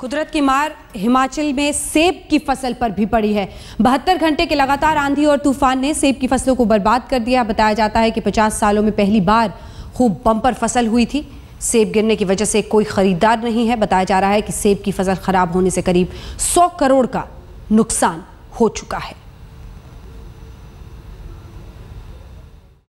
कुदरत की मार हिमाचल में सेब की फसल पर भी पड़ी है बहत्तर घंटे के लगातार आंधी और तूफान ने सेब की फसलों को बर्बाद कर दिया बताया जाता है कि 50 सालों में पहली बार खूब बम्पर फसल हुई थी सेब गिरने की वजह से कोई खरीदार नहीं है बताया जा रहा है कि सेब की फसल खराब होने से करीब 100 करोड़ का नुकसान हो चुका है